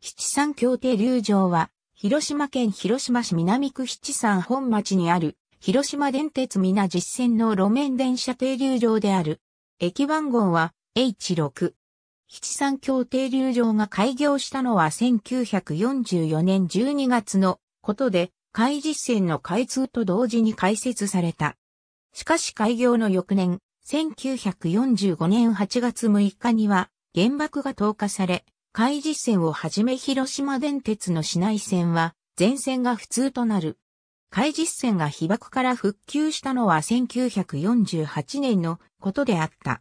七三協定流城は、広島県広島市南区七三本町にある、広島電鉄皆実線の路面電車停留場である。駅番号は H6。七三協定流場が開業したのは1944年12月のことで、開実線の開通と同時に開設された。しかし開業の翌年、1945年8月6日には原爆が投下され、海実線をはじめ広島電鉄の市内線は、全線が普通となる。海実線が被爆から復旧したのは1948年のことであった。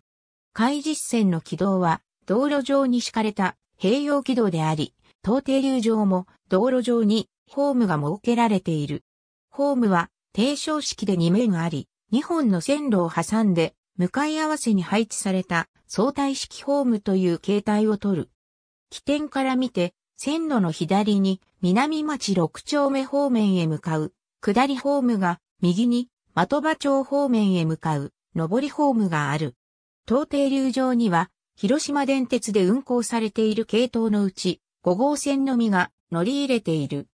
海実線の軌道は、道路上に敷かれた併用軌道であり、東停留場も道路上にホームが設けられている。ホームは低床式で2面あり、2本の線路を挟んで向かい合わせに配置された相対式ホームという形態をとる。起点から見て、線路の左に南町六丁目方面へ向かう、下りホームが右に的場町方面へ向かう、上りホームがある。東停留場には、広島電鉄で運行されている系統のうち、5号線のみが乗り入れている。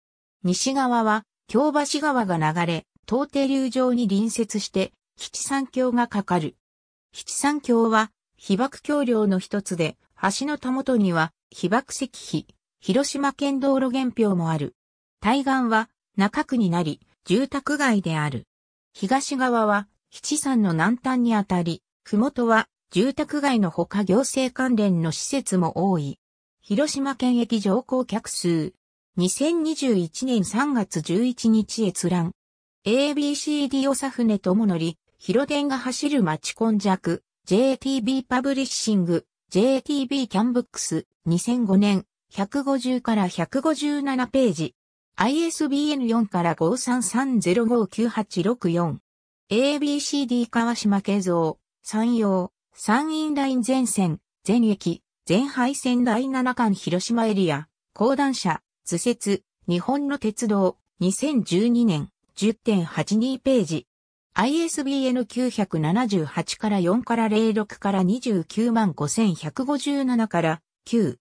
西側は、京橋川が流れ、東停留場に隣接して、七三橋がかかる。七三橋は、被爆橋梁の一つで、橋のたもとには、被爆石碑、広島県道路原表もある。対岸は中区になり、住宅街である。東側は七山の南端にあたり、麓は住宅街のほか行政関連の施設も多い。広島県駅乗降客数。2021年3月11日閲覧。ABCD 長船智則、広電が走る町根弱、JTB パブリッシング。JTB キャンブックス2005年150から157ページ ISBN 4から53305986 4ABCD 川島慶三山陽山陰ライン前線全駅全廃線第7巻広島エリア講談社図説日本の鉄道2012年10.82ページ ISBN 978から4から06から29万5157から9。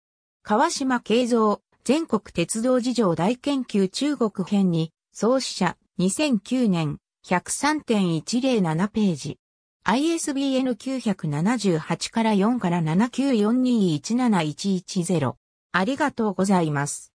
川島慶三、全国鉄道事情大研究中国編に、創始者、2009年、103.107ページ。ISBN 978から4から7 9 4 2 1 7 1 1 0ありがとうございます。